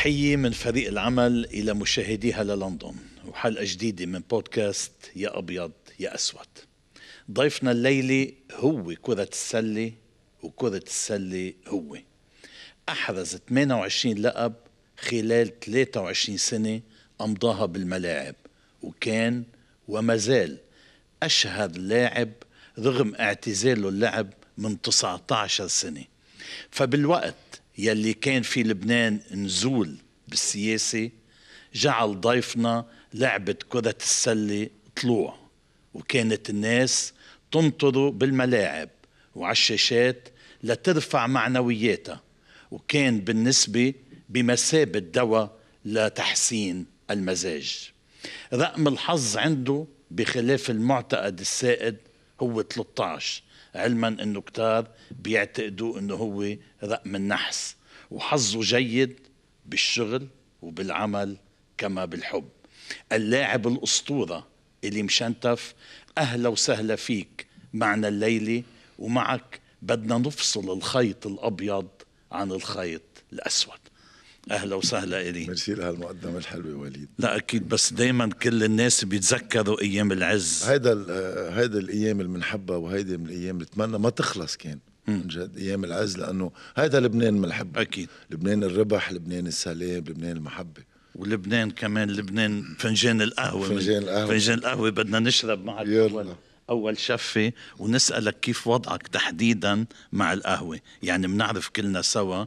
تحية من فريق العمل إلى مشاهديها للندن وحلقة جديدة من بودكاست يا أبيض يا أسود ضيفنا الليلة هو كرة السلة وكرة السلة هو أحرز 28 لقب خلال 23 سنة أمضاها بالملاعب وكان وما زال أشهر لاعب رغم اعتزاله اللعب من 19 سنة فبالوقت يلي كان في لبنان نزول بالسياسة جعل ضيفنا لعبة كرة السلة طلوع وكانت الناس تنطره بالملاعب وعلى الشاشات لترفع معنوياتها وكان بالنسبة بمثابة دواء لتحسين المزاج رقم الحظ عنده بخلاف المعتقد السائد هو 13 علما انه كتار بيعتقدوا انه هو رقم النحس وحظه جيد بالشغل وبالعمل كما بالحب اللاعب الاسطوره اللي مشنتف اهلا وسهلا فيك معنا الليله ومعك بدنا نفصل الخيط الابيض عن الخيط الاسود اهلا وسهلا الي ميرسي لهالمقدمه الحلوه وليد لا اكيد بس دائما كل الناس بيتذكروا ايام العز هيدا آه، هيدا الايام اللي بنحبها وهيدي من الايام اللي بتمنى ما تخلص كان عن جد ايام العز لانه هيدا لبنان بنحبه اكيد لبنان الربح لبنان السلام لبنان المحبه ولبنان كمان لبنان فنجان القهوه فنجان القهوه فنجان القهوه بدنا نشرب معك يلا اول شفه ونسالك كيف وضعك تحديدا مع القهوه يعني بنعرف كلنا سوا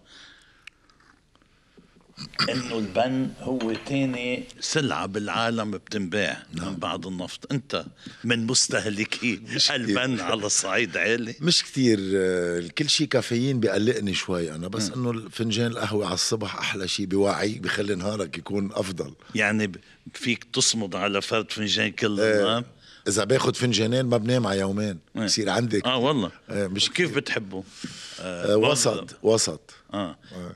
انه البن هو تاني سلعه بالعالم بتنباع نعم. من بعد النفط انت من مستهلكي البن على صعيد عالي مش كثير آه، كل شيء كافيين بيقلقني شوي انا بس نعم. انه فنجان القهوه على الصبح احلى شيء بوعي بخلي نهارك يكون افضل يعني فيك تصمد على فرد فنجان كل آه، النهار اه اذا باخذ فنجانين ما بنام على يومين إيه. بصير عندك اه والله اه مش كيف بتحبه آه, آه، وسط وسط اه, آه.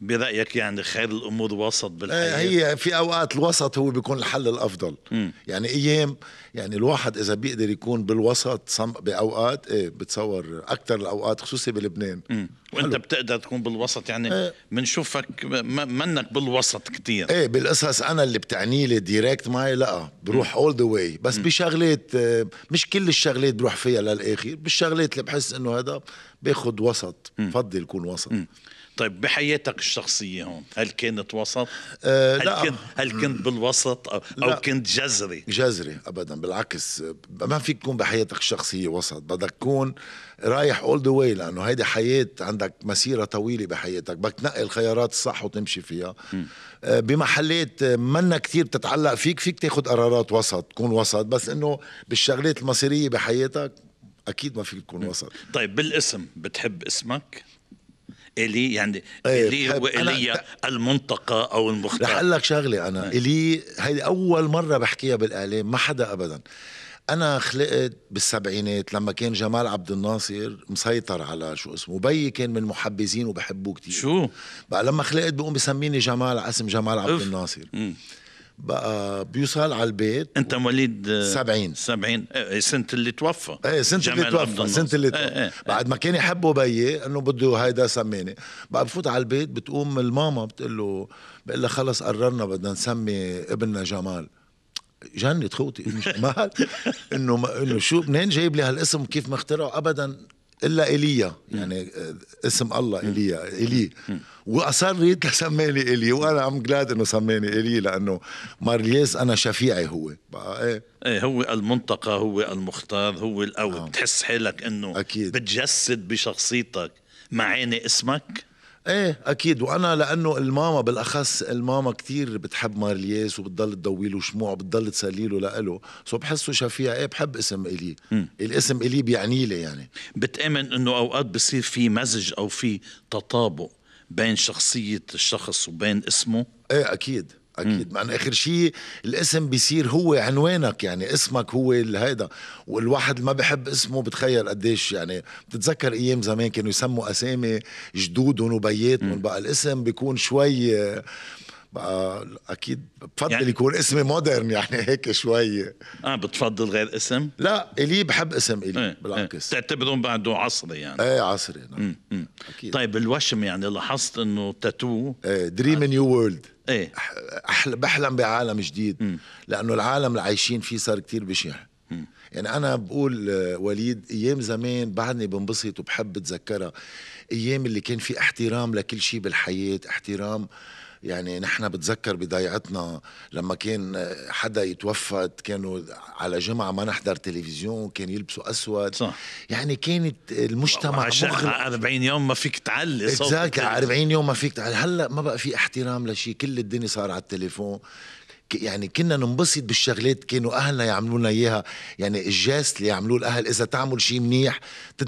برايك يعني خير الامور وسط آه، بالحياه هي في اوقات الوسط هو بيكون الحل الافضل م. يعني ايام يعني الواحد اذا بيقدر يكون بالوسط باوقات ايه بتصور اكثر الاوقات خصوصي بلبنان م. وانت حلو. بتقدر تكون بالوسط يعني بنشوفك آه. ايه. منك بالوسط كثير ايه بالقصص انا اللي بتعني لي دايركت معي لا بروح اول ذا واي بس م. بشغلات آه، مش كل الشغلات بروح فيها للاخر بالشغلات اللي بحس انه هذا باخذ وسط بفضل يكون وسط م. طيب بحياتك الشخصية هون هل كانت وسط؟ أه هل لا كنت هل كنت بالوسط أو, أو كنت جذري؟ جذري أبدا بالعكس ما فيك تكون بحياتك الشخصية وسط بدك تكون رايح اول ذا واي لأنه هيدي حياة عندك مسيرة طويلة بحياتك بدك تنقي الخيارات الصح وتمشي فيها آه، بمحلات منا كتير بتتعلق فيك فيك تاخد قرارات وسط تكون وسط بس انه بالشغلات المصيرية بحياتك اكيد ما فيك تكون وسط طيب بالاسم بتحب اسمك الي يعني طيب، إلي أيه الي المنطقه او المختار رح اقول لك شغله انا أيه. الي هيدي اول مره بحكيها بالاعلام ما حدا ابدا انا خلقت بالسبعينات لما كان جمال عبد الناصر مسيطر على شو اسمه بيي كان من محبزين وبحبوه كثير شو بقى لما خلقت بقوم بسميني جمال اسم جمال عبد أوف. الناصر م. بقى بيوصل على البيت انت مواليد 70 آه، 70 آه، إيه، سنه اللي توفى ايه سنه اللي توفى سنه اللي إيه، توفى ايه ايه. بعد ما كان يحبه بيي انه بده هيدا سماني بقى بفوت على البيت بتقوم الماما بتقول له بقول لها خلص قررنا بدنا نسمي ابننا جمال جنة خوتي جمال انه انه شو منين جايب لي هالاسم كيف ما اخترعه ابدا الا ايليا يعني آه، اسم الله ايليا ايلي يطلع لسماني ايلي وانا ام جلاد انه سماني ايلي لانه مارليز انا شفيعي هو بقى ايه ايه هو المنطقة هو المختار هو الأول آه. بتحس حالك انه أكيد. بتجسد بشخصيتك معاني اسمك ايه اكيد وانا لانه الماما بالاخص الماما كتير بتحب مارلياس وبتضل تضوي له شموع وبتضل تسلي له لإله سو بحسه شفيع ايه بحب اسم الي الاسم الي بيعني لي يعني بتامن انه اوقات بصير في مزج او في تطابق بين شخصيه الشخص وبين اسمه ايه اكيد اكيد مع اخر شيء الاسم بيصير هو عنوانك يعني اسمك هو هيدا والواحد ما بحب اسمه بتخيل قديش يعني بتتذكر ايام زمان كانوا يسموا اسامي جدودهم وبياتهم بقى الاسم بيكون شوي بقى اكيد بفضل يعني يكون اسمي مودرن يعني هيك شوي اه بتفضل غير اسم؟ لا الي بحب اسم الي ايه بالعكس ايه تعتبرون بعده عصري يعني ايه عصري نعم اكيد طيب الوشم يعني لاحظت انه تاتو ايه دريم نيو وورلد ايه بحلم بعالم جديد م. لانه العالم اللي عايشين فيه صار كتير بشع يعني انا بقول آه، وليد ايام زمان بعدني بنبسط وبحب اتذكرها ايام اللي كان في احترام لكل شيء بالحياه احترام يعني نحن بتذكر بضيعتنا لما كان حدا يتوفد كانوا على جمعة ما نحضر تلفزيون كان يلبسوا أسود صح. يعني كانت المجتمع مغلق 40 يوم ما فيك تعلي صوتك 40 يوم ما فيك تعلي هلا ما بقى في احترام لشيء كل الدنيا صار على التليفون يعني كنا ننبسط بالشغلات كانوا اهلنا يعملوا لنا اياها يعني الجاست اللي يعملوه الاهل اذا تعمل شيء منيح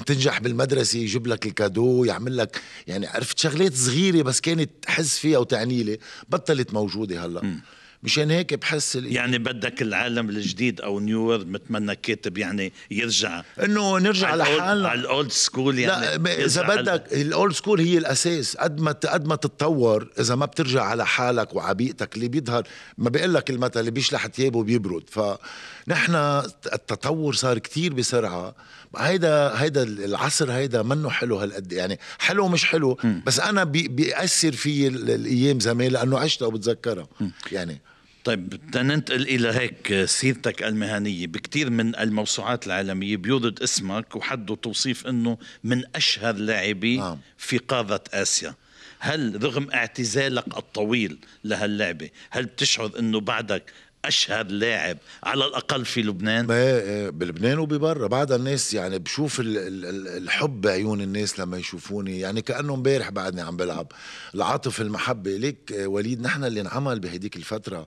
تنجح بالمدرسه يجيب لك الكادو يعمل لك يعني عرفت شغلات صغيره بس كانت تحس فيها وتعني لي بطلت موجوده هلا م. مشان هيك بحس يعني بدك العالم الجديد او نيو وورد متمنى كاتب يعني يرجع انه نرجع لحالنا على الاولد سكول يعني لا اذا بدك الاولد سكول هي الاساس قد ما قد ما تتطور اذا ما بترجع على حالك وعبيئتك اللي بيظهر ما بقول لك المثل اللي بيشلح ثيابه بيبرد فنحن التطور صار كتير بسرعه هيدا هيدا العصر هيدا منه حلو هالقد يعني حلو مش حلو بس انا بيأثر في الايام زمان لانه عشتها وبتذكرها يعني طيب تننتقل الى هيك سيرتك المهنيه بكثير من الموسوعات العالميه بيورد اسمك وحده توصيف انه من اشهر لاعبي آه. في قاره اسيا هل رغم اعتزالك الطويل لهاللعبه هل بتشعر انه بعدك اشهر لاعب على الاقل في لبنان آه، بلبنان وببرا بعض الناس يعني بشوف الحب بعيون الناس لما يشوفوني يعني كانه امبارح بعدني عم بلعب العاطفه المحبه لك آه، وليد نحن اللي انعمل بهديك الفتره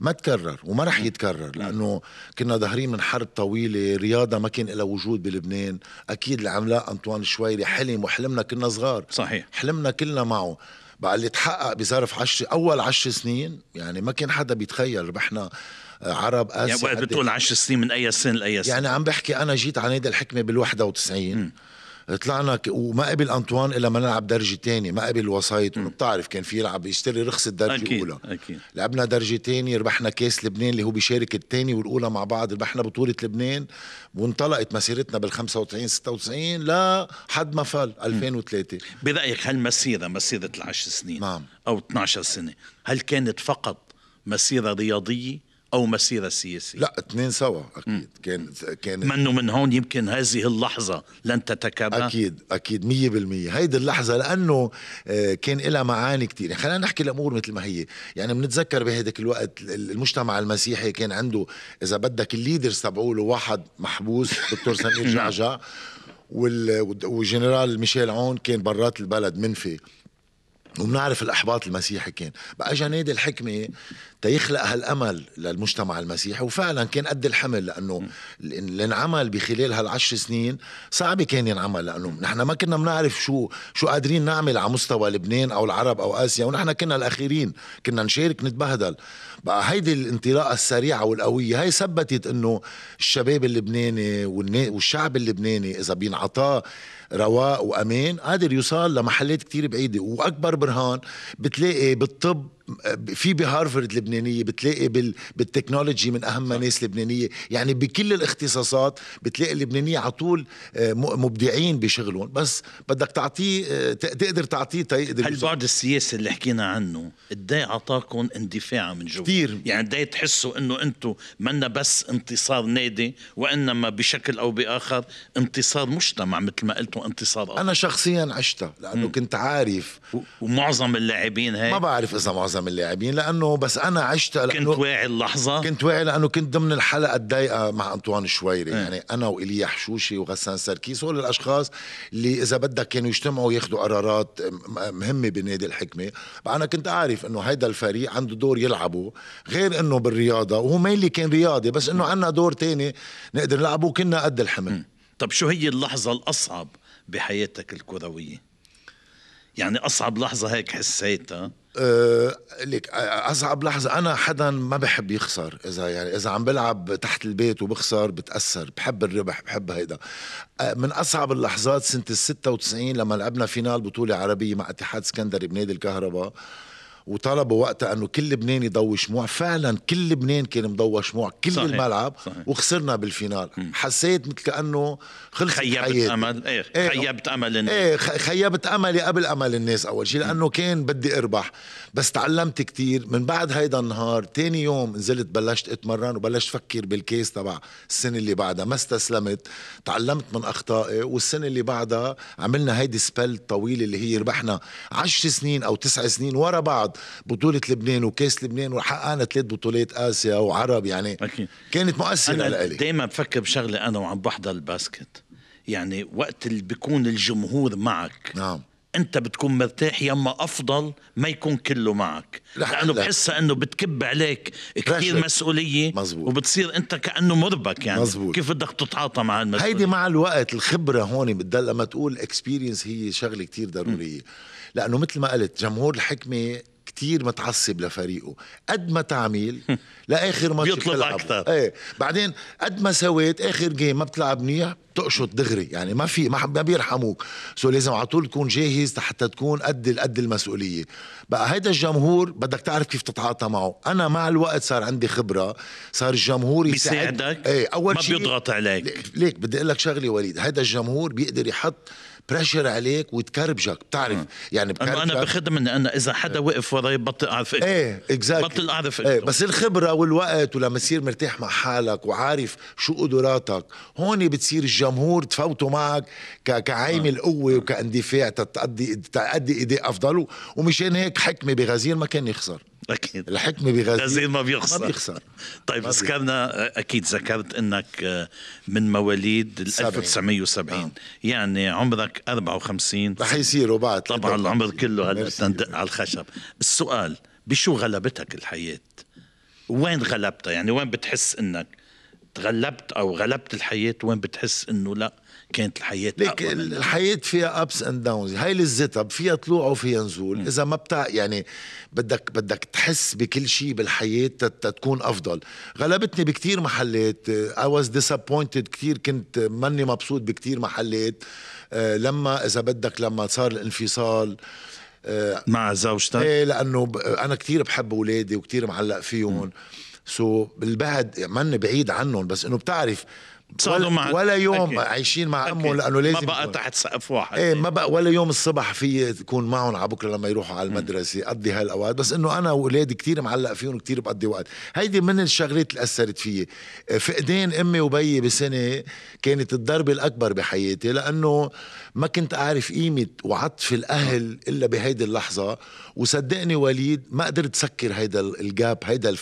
ما تكرر وما رح يتكرر لانه كنا ظاهرين من حرب طويله رياضه ما كان لها وجود بلبنان اكيد العملاق انطوان شويري حلم وحلمنا كنا صغار صحيح حلمنا كلنا معه بقى اللي تحقق بظرف عشر اول عشر سنين يعني ما كان حدا بيتخيل ربحنا آه، عرب اسيا يعني إيه، وقت بتقول إيه. عشر سنين من اي سنه لاي سنه يعني عم بحكي انا جيت على نادي الحكمه بال 91 طلعنا وما قبل انطوان الا ما نلعب درجه ثانيه ما قبل وسيط بتعرف كان في يلعب يشتري رخصه درجه أكيد. اولى أكيد. لعبنا درجه ثانيه ربحنا كاس لبنان اللي هو بيشارك الثاني والاولى مع بعض ربحنا بطوله لبنان وانطلقت مسيرتنا بال 95 96 لحد ما فل 2003 برايك هالمسيره مسيره العشر سنين نعم او 12 سنه هل كانت فقط مسيره رياضيه او مسيره سياسيه لا اثنين سوا اكيد م. كان كان منه من هون يمكن هذه اللحظه لن تتكرر اكيد اكيد 100% هيدي اللحظه لانه آه، كان لها معاني كثير يعني خلينا نحكي الامور مثل ما هي يعني بنتذكر بهداك الوقت المجتمع المسيحي كان عنده اذا بدك الليدرز تبعوله واحد محبوس دكتور سمير جعجع والجنرال ميشيل عون كان برات البلد منفي وبنعرف الاحباط المسيحي كان بقى اجى نادي الحكمه تيخلق هالامل للمجتمع المسيحي وفعلا كان قد الحمل لانه اللي انعمل بخلال هالعشر سنين صعب كان ينعمل لانه نحن ما كنا بنعرف شو شو قادرين نعمل على مستوى لبنان او العرب او اسيا ونحن كنا الاخيرين كنا نشارك نتبهدل بقى هيدي الانطلاقه السريعه والقويه هي ثبتت انه الشباب اللبناني والشعب اللبناني اذا بينعطاه رواء وامان قادر يوصل لمحلات كتير بعيده واكبر برهان بتلاقي بالطب في بهارفرد لبنانيه بتلاقي بال... بالتكنولوجي من اهم ناس لبنانيه يعني بكل الاختصاصات بتلاقي اللبنانيه على طول آه، مبدعين بشغلهم بس بدك تعطيه آه، تقدر تعطيه تقدر البعد السياسي اللي حكينا عنه قد ايه اعطاكم اندفاع من جوا كثير يعني قد ايه تحسوا انه انتم منا بس انتصار نادي وانما بشكل او باخر انتصار مجتمع مثل ما قلتوا انتصار أخر. انا شخصيا عشتها لانه م. كنت عارف و... ومعظم اللاعبين هاي ما بعرف اذا معظم معظم اللاعبين لانه بس انا عشت لأنه كنت واعي اللحظه كنت واعي لانه كنت ضمن الحلقه الضيقه مع انطوان شويري إيه. يعني انا وايليا حشوشي وغسان سركيس هول الاشخاص اللي اذا بدك كانوا يجتمعوا وياخذوا قرارات مهمه بنادي الحكمه فانا كنت اعرف انه هيدا الفريق عنده دور يلعبه غير انه بالرياضه وهو ما اللي كان رياضي بس انه عندنا دور تاني نقدر نلعبه وكنا قد الحمل إيه. طب شو هي اللحظه الاصعب بحياتك الكرويه يعني اصعب لحظه هيك حسيتها آه، ليك آه، اصعب لحظه انا حدا ما بحب يخسر اذا يعني اذا عم بلعب تحت البيت وبخسر بتاثر بحب الربح بحب هيدا آه، من اصعب اللحظات سنه ال 96 لما لعبنا فينال بطوله عربيه مع اتحاد اسكندري بنادي الكهرباء وطلبوا وقتها انه كل لبنان يضوي شموع فعلا كل لبنان كان مضوى شموع كل صحيح. الملعب صحيح. وخسرنا بالفينال م. حسيت مثل كانه خلصت خيبت حياتي. امل ايه, إيه. خيبت امل إيه، الناس ايه خيبت املي قبل امل الناس اول شيء لانه كان بدي اربح بس تعلمت كتير من بعد هيدا النهار تاني يوم نزلت بلشت اتمرن وبلشت فكر بالكيس تبع السنه اللي بعدها ما استسلمت تعلمت من اخطائي والسنه اللي بعدها عملنا هيدي سبيل طويله اللي هي ربحنا عشر سنين او تسع سنين ورا بعض بطوله لبنان وكاس لبنان وحققنا ثلاث بطولات اسيا وعرب يعني أكيد. كانت مؤثره أنا دائما بفكر بشغله انا وعم بحضر الباسكت يعني وقت اللي بيكون الجمهور معك نعم انت بتكون مرتاح يما افضل ما يكون كله معك لح لانه بحسها انه بتكب عليك كثير مسؤوليه مزبوط. وبتصير انت كانه مربك يعني مزبوط. كيف بدك تتعاطى مع المسؤوليه هيدي مع الوقت الخبره هون بتضل لما تقول اكسبيرينس هي شغله كثير ضروريه م. لانه مثل ما قلت جمهور الحكمه كتير متعصب لفريقه قد ما تعمل لاخر ماتش بيطلب اكثر ايه بعدين قد ما سويت اخر جيم ما بتلعب منيح بتقشط دغري يعني ما في ما, بيرحموك سو لازم على طول تكون جاهز حتى تكون قد قد المسؤوليه بقى هيدا الجمهور بدك تعرف كيف تتعاطى معه انا مع الوقت صار عندي خبره صار الجمهور يساعدك ايه اول ما شيء ما بيضغط عليك ليك بدي اقول لك شغله وليد هيدا الجمهور بيقدر يحط بريشر عليك وتكربجك بتعرف يعني بكربجك انا بخدم ان انا اذا حدا إيه. وقف وراي بطل اعرف ايه, إيه اكزاكتلي بطل اعرف إيه. بس الخبره والوقت ولما تصير مرتاح مع حالك وعارف شو قدراتك هون بتصير الجمهور تفوتوا معك كعامل قوه وكاندفاع تتأدي تأدي اداء افضل ومشان هيك حكمه بغزير ما كان يخسر اكيد الحكمه بغزة غزين ما بيخسر ما بيخسر طيب ذكرنا اكيد ذكرت انك آه، من مواليد 1970 آه. يعني عمرك 54 رح يصيروا بعد طبعا العمر كله هلا تندق على الخشب السؤال بشو غلبتك الحياه؟ وين غلبتها؟ يعني وين بتحس انك تغلبت او غلبت الحياه وين بتحس انه لا كانت الحياه ليك الحياه فيها ابس اند داونز هاي لذتها فيها طلوع وفيها نزول اذا ما بتاع يعني بدك بدك تحس بكل شيء بالحياه تكون افضل غلبتني بكتير محلات اي واز ديسابوينتد كثير كنت ماني مبسوط بكتير محلات آه، لما اذا بدك لما صار الانفصال آه، مع زوجتك ايه لانه انا كثير بحب اولادي وكثير معلق فيهم سو so بالبعد ماني بعيد عنهم بس انه بتعرف ولا, مع ولا يوم أكيد. عايشين مع أكيد. امه لانه لازم ما بقى يكون. تحت سقف واحد ايه ما بقى ولا يوم الصبح في تكون معهم على بكره لما يروحوا على المدرسه اقضي هالاوقات بس انه انا واولادي كثير معلق فيهم كثير بقضي وقت هيدي من الشغلات اللي اثرت فيي فقدان امي وبيي بسنه كانت الضربه الاكبر بحياتي لانه ما كنت اعرف قيمه وعطف الاهل الا بهيدي اللحظه وصدقني وليد ما قدرت سكر هيدا الجاب هيدا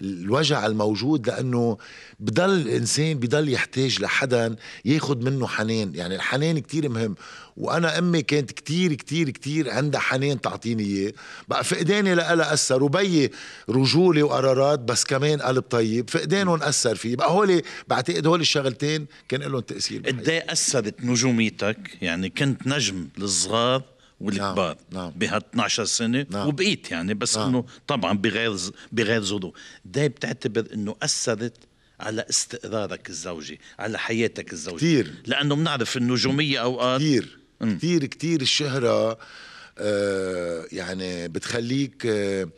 الوجع الموجود لانه بضل الانسان بضل يحتاج لحدا ياخذ منه حنان يعني الحنان كتير مهم وانا امي كانت كتير كتير كتير عندها حنان تعطيني اياه بقى فقداني لها اثر وبي رجوله وقرارات بس كمان قلب طيب فقدانهم اثر فيه بقى هولي بعتقد هول الشغلتين كان لهم تاثير قد ايه اثرت نجوميتك يعني كنت نجم الصغار والكبار نعم. نعم. بها 12 سنه نعم. وبقيت يعني بس نعم. انه طبعا بغير بغير ظروف ده بتعتبر انه اثرت على استقرارك الزوجي على حياتك الزوجية كثير لأنه بنعرف النجومية أوقات كتير م. كتير الشهرة آه يعني بتخليك آه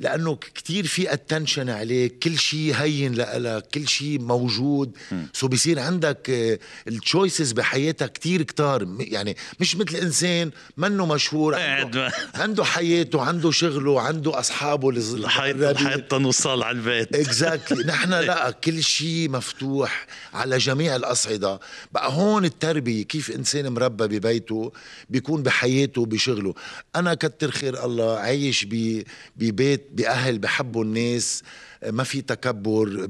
لانه كتير في اتنشن عليك كل شيء هين لك كل شيء موجود سو بيصير عندك آه، التشويسز بحياتك كتير كتار يعني مش مثل انسان منه مشهور إيه، عنده, عنده حياته عنده شغله عنده اصحابه الحيط نوصل وصال على البيت اكزاكتلي نحن لا كل شيء مفتوح على جميع الاصعده بقى هون التربيه كيف انسان مربى ببيته بيكون بحياته بشغله انا كتر خير الله عايش ببيت بأهل بحبوا الناس ما في تكبر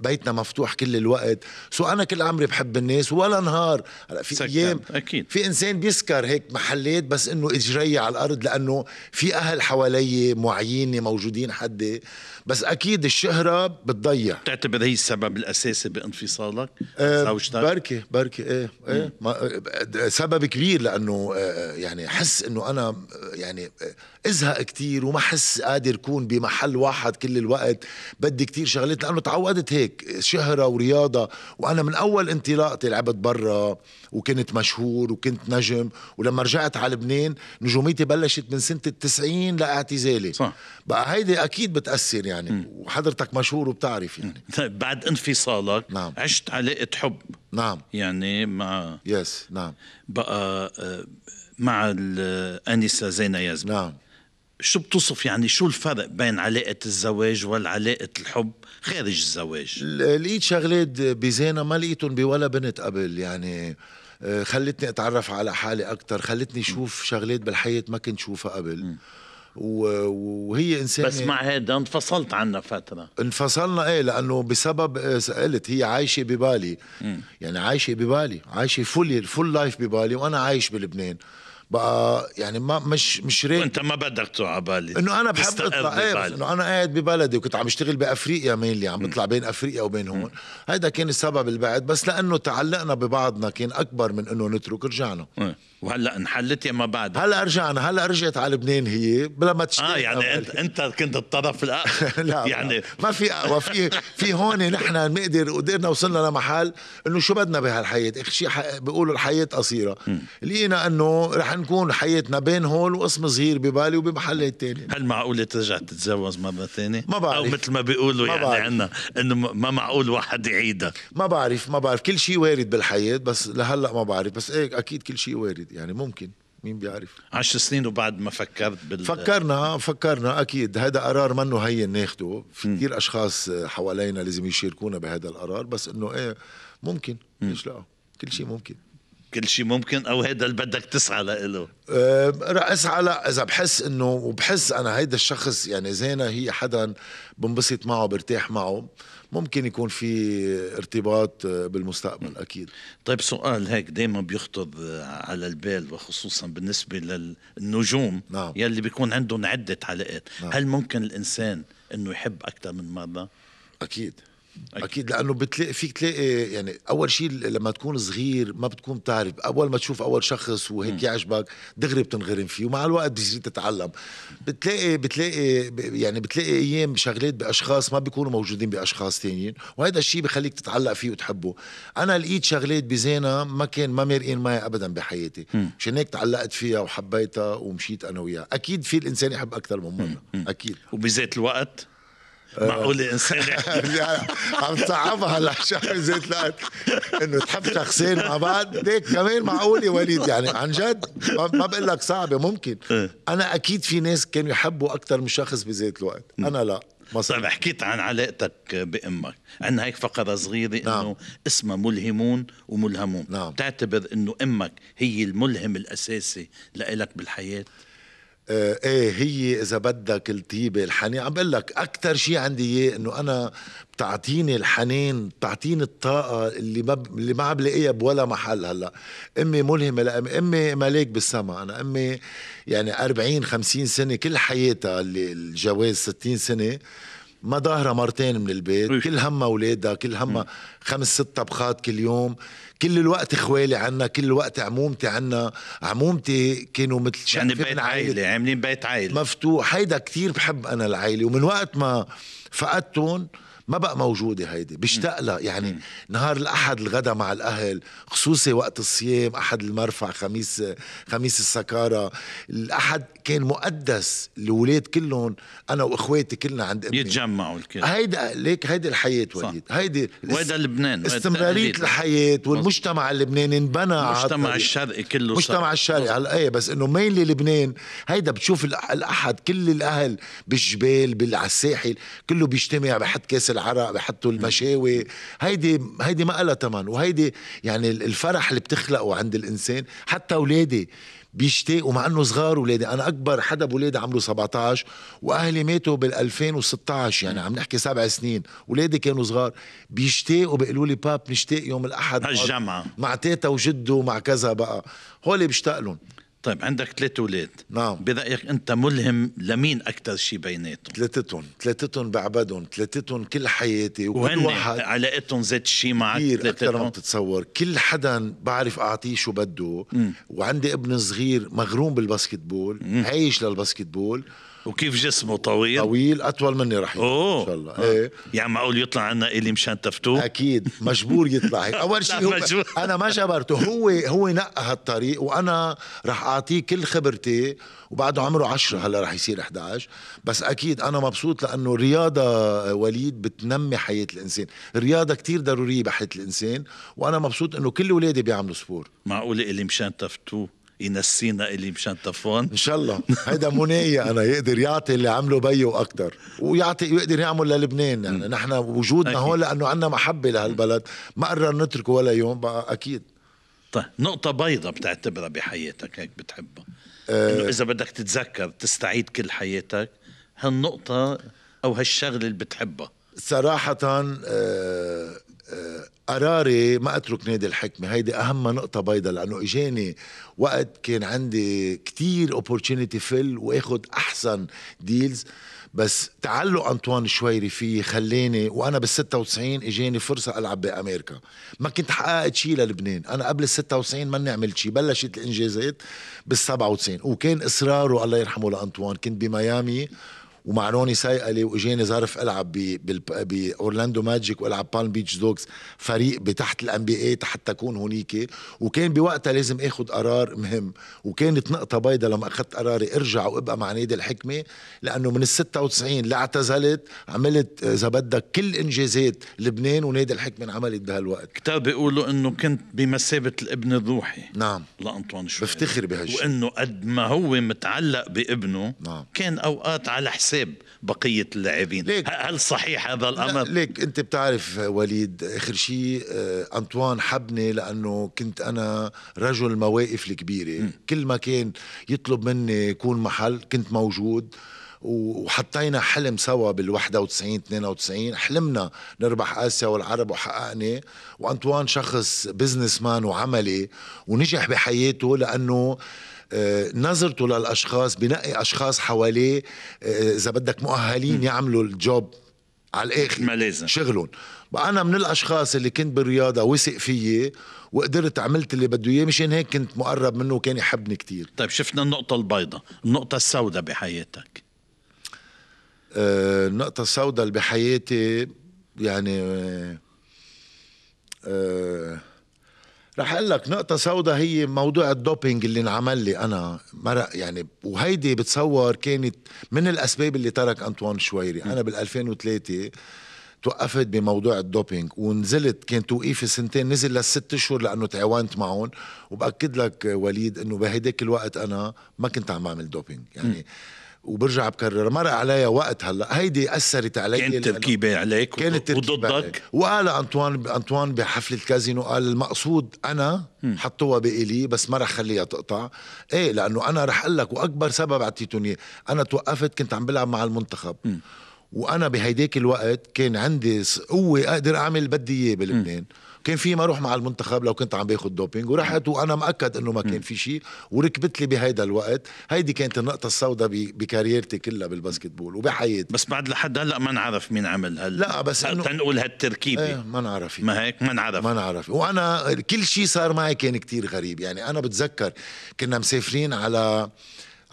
بيتنا مفتوح كل الوقت سو انا كل عمري بحب الناس ولا نهار هلا في ايام اكيد في انسان بيسكر هيك محلات بس انه اجري على الارض لانه في اهل حوالي معينه موجودين حدي بس اكيد الشهره بتضيع بتعتبر هي السبب الاساسي بانفصالك أه زوجتك بركي بركي ايه ايه آه، سبب كبير لانه آه، يعني حس انه انا آه، يعني ازهق كتير وما حس قادر كون بمحل واحد كل الوقت بدي كتير شغلات لانه تعودت هيك شهره ورياضه وانا من اول انطلاقتي لعبت برا وكنت مشهور وكنت نجم ولما رجعت على لبنان نجوميتي بلشت من سنه التسعين لاعتزالي صح بقى هيدي اكيد بتاثر يعني م. وحضرتك مشهور وبتعرف يعني طيب بعد انفصالك نعم. عشت علاقه حب نعم يعني مع يس نعم بقى آه، مع الانسه آه، زينه يزن نعم شو بتوصف يعني شو الفرق بين علاقة الزواج والعلاقة الحب خارج الزواج لقيت شغلات بزينة ما لقيتهم بولا بنت قبل يعني آه، خلتني اتعرف على حالي اكثر خلتني اشوف شغلات بالحياه ما كنت شوفها قبل وهي انسانه بس مع هيدا انفصلت عنها فتره انفصلنا ايه لانه بسبب آه، سالت هي عايشه ببالي م. يعني عايشه ببالي عايشه فول فول لايف ببالي وانا عايش بلبنان بقى يعني ما مش مش ريت وانت ما بدك تروح على بالي انه انا بحب اطلع إيه، انه انا قاعد ببلدي وكنت عم اشتغل بافريقيا مينلي عم بطلع بين افريقيا وبين هون هيدا كان السبب البعد بس لانه تعلقنا ببعضنا كان اكبر من انه نترك رجعنا إيه. وهلا انحلت يا ما بعد هلا رجعنا هلا رجعت على لبنان هي بلا ما تشتري اه يعني انت انت كنت الطرف الاقوى لا يعني ما في اقوى في في هون نحن بنقدر قدرنا وصلنا لمحل انه شو بدنا بهالحياه اخر شيء بيقولوا الحياه قصيره لقينا انه رح نكون حياتنا بين هول وقسم صغير ببالي وبمحل تاني هل معقول ترجع تتزوج مره ثانيه؟ ما بعرف او مثل ما بيقولوا ما يعني عندنا انه ما معقول واحد يعيدها ما بعرف ما بعرف كل شيء وارد بالحياه بس لهلا ما بعرف بس ايه اكيد كل شيء وارد اكيد يعني ممكن مين بيعرف عشر سنين وبعد ما فكرت بال فكرنا فكرنا اكيد هذا قرار منه هين ناخده في كثير اشخاص حوالينا لازم يشاركونا بهذا القرار بس انه ايه ممكن ليش لا كل شيء ممكن كل شيء ممكن او هذا اللي بدك تسعى له أه اسعى لا اذا بحس انه وبحس انا هيدا الشخص يعني زينه هي حدا بنبسط معه برتاح معه ممكن يكون في ارتباط آه، بالمستقبل اكيد طيب سؤال هيك دائما بيخطر آه، على البال وخصوصا بالنسبه للنجوم نعم. يلي بيكون عندهم عده علاقات نعم. هل ممكن الانسان انه يحب اكثر من مره اكيد أكيد. اكيد لانه بتلاقي فيك تلاقي يعني اول شيء لما تكون صغير ما بتكون بتعرف اول ما تشوف اول شخص وهيك يعجبك دغري بتنغرم فيه ومع الوقت بتصير تتعلم بتلاقي بتلاقي يعني بتلاقي ايام شغلات باشخاص ما بيكونوا موجودين باشخاص ثانيين وهذا الشيء بخليك تتعلق فيه وتحبه انا لقيت شغلات بزينة ما كان ما مارقين معي ابدا بحياتي مشان هيك تعلقت فيها وحبيتها ومشيت انا وياها اكيد في الانسان يحب اكثر من مره اكيد وبذات الوقت معقولة إنسان يعني؟ يعني عم تصعبها هلا شايف زيت طلعت إنه تحب شخصين مع بعض ليك كمان معقولة وليد يعني عن جد ما بقول لك صعبة ممكن إيه. أنا أكيد في ناس كانوا يحبوا أكثر من شخص بذات الوقت أنا لا مصر. طيب حكيت عن علاقتك بامك عندنا هيك فقره صغيره نعم. انه اسمها ملهمون وملهمون نعم. بتعتبر انه امك هي الملهم الاساسي لإلك بالحياه آه، ايه هي اذا بدك الطيبه الحنين عم بقول لك اكثر شيء عندي اياه انه انا بتعطيني الحنين بتعطيني الطاقه اللي ما ب... اللي ما عم بلاقيها بولا محل هلا امي ملهمه لأمي امي ملاك بالسما انا امي يعني 40 50 سنه كل حياتها اللي الجواز 60 سنه ما ضاهرة مرتين من البيت كل همها أولادها كل همها خمس ست طبخات كل يوم كل الوقت خوالي عنا كل الوقت عمومتي عنا عمومتي كانوا مثل يعني بيت عائلة عاملين يعني بيت عائلة مفتوح هيدا كتير بحب أنا العائلة ومن وقت ما فقدتهم ما بقى موجوده هيدي بيشتاق لها يعني م. نهار الاحد الغدا مع الاهل خصوصي وقت الصيام احد المرفع خميس خميس السكاره الاحد كان مقدس الاولاد كلهم انا واخواتي كلنا عند امي يتجمعوا الكل هيدا ليك هيدي الحياه وليد هيدي وهيدا لبنان استمراريه الحياه والمجتمع اللبناني انبنى المجتمع الشرقي كله المجتمع الشرقي هلا ايه بس انه مين لبنان هيدا بتشوف الاحد كل الاهل بالجبال على الساحل كله بيجتمع بحط كاس العرق بحطوا المشاوي هيدي هيدي ما لها ثمن وهيدي يعني الفرح اللي بتخلقه عند الانسان حتى اولادي بيشتاقوا مع انه صغار اولادي انا اكبر حدا بولادي عمره 17 واهلي ماتوا بال 2016 يعني عم نحكي سبع سنين اولادي كانوا صغار بيشتاقوا بيقولوا لي باب نشتاق يوم الاحد الجمعه مع تيتا وجده ومع كذا بقى هول بيشتاق لهم طيب عندك ثلاث اولاد نعم برايك انت ملهم لمين اكثر شيء بيناتهم؟ ثلاثتهم، ثلاثتهم بعبدهم، ثلاثتهم كل حياتي وكل واحد علاقتهم ذات الشيء معك كثير اكثر ما بتتصور، كل حدا بعرف اعطيه شو بده مم. وعندي ابن صغير مغروم بالباسكتبول، عايش للباسكتبول وكيف جسمه طويل طويل اطول مني رح يكون ان شاء الله ايه آه. يعني معقول يطلع عنا الي مشان تفتوه اكيد مجبور يطلع هيك اول شيء هو مجبور. انا ما جبرته هو هو نقى هالطريق وانا رح اعطيه كل خبرتي وبعده عمره 10 هلا رح يصير 11 بس اكيد انا مبسوط لانه الرياضه وليد بتنمي حياه الانسان الرياضه كتير ضروريه بحياه الانسان وانا مبسوط انه كل اولادي بيعملوا سبور معقول الي مشان تفتوه ينسينا اللي مشان تفون ان شاء الله هيدا مناية انا يقدر يعطي اللي عمله بيه واكثر ويعطي يقدر يعمل للبنان يعني نحن وجودنا هون لانه عندنا محبه لهالبلد ما قرر نتركه ولا يوم بقى اكيد طيب نقطة بيضة بتعتبرها بحياتك هيك بتحبها أه انه اذا بدك تتذكر تستعيد كل حياتك هالنقطة او هالشغلة اللي بتحبها صراحة أه أه قراري ما اترك نادي الحكمه هيدي اهم نقطه بيضة لانه اجاني وقت كان عندي كتير اوبورتونيتي فل واخد احسن ديلز بس تعلق انطوان شويري فيه خلاني وانا بال 96 اجاني فرصه العب بامريكا ما كنت حققت شيء للبنان انا قبل ال 96 ما عملت شيء بلشت الانجازات بال 97 وكان اصراره الله يرحمه لانطوان كنت بميامي روني سيقلي واجاني ظرف العب باورلاندو ماجيك والعب بالم بيتش دوكس فريق بتحت الان بي اي حتى اكون هونيك وكان بوقتها لازم اخذ قرار مهم وكانت نقطه بيضة لما اخذت قراري ارجع وابقى مع نادي الحكمه لانه من ال 96 لاعتزلت عملت آه، اذا بدك كل انجازات لبنان ونادي الحكمه انعملت بهالوقت كتاب بيقولوا انه كنت بمثابه الابن الروحي نعم لانطوان شو بفتخر بهالشيء وانه قد ما هو متعلق بابنه نعم. كان اوقات على حساب حساب بقيه اللاعبين هل صحيح هذا الامر ليك انت بتعرف وليد اخر شيء آه، انطوان حبني لانه كنت انا رجل مواقف الكبيره م. كل ما كان يطلب مني يكون محل كنت موجود وحطينا حلم سوا بال 91 92 حلمنا نربح اسيا والعرب وحققني وانطوان شخص بزنس مان وعملي ونجح بحياته لانه آه، نظرته للاشخاص بنقي اشخاص حواليه آه، اذا بدك مؤهلين يعملوا الجوب على الاخر ما لازم شغلهم بقى انا من الاشخاص اللي كنت بالرياضه وثق فيي وقدرت عملت اللي بده اياه مشان هيك كنت مقرب منه وكان يحبني كتير طيب شفنا النقطه البيضاء النقطه السوداء بحياتك آه النقطه السوداء اللي بحياتي يعني آه رح اقول لك نقطة سوداء هي موضوع الدوبينج اللي انعمل لي انا مرق يعني وهيدي بتصور كانت من الاسباب اللي ترك انطوان شويري انا بال 2003 توقفت بموضوع الدوبينج ونزلت كان توقيفي سنتين نزل للست اشهر لانه تعاونت معهم وباكد لك وليد انه بهداك الوقت انا ما كنت عم بعمل دوبينج يعني م. وبرجع بكرر مرق علي وقت هلا هيدي اثرت علي كانت تركيبه عليك كانت وضدك وقال انطوان انطوان بحفله كازينو قال المقصود انا حطوها بإلي بس ما رح خليها تقطع ايه لانه انا رح اقول لك واكبر سبب اعطيتوني اياه انا توقفت كنت عم بلعب مع المنتخب م. وانا بهيداك الوقت كان عندي قوه اقدر اعمل بدي اياه بلبنان م. كان في ما اروح مع المنتخب لو كنت عم باخذ دوبينج ورحت وانا مأكد انه ما كان في شيء وركبت لي بهيدا الوقت هيدي كانت النقطه السوداء بكاريرتي كلها بالباسكتبول وبحياتي بس بعد لحد هلا ما نعرف مين عمل هل لا بس انه تنقول هالتركيبه ايه ما نعرف يعني. ما هيك ما نعرف ما نعرف وانا كل شيء صار معي كان كتير غريب يعني انا بتذكر كنا مسافرين على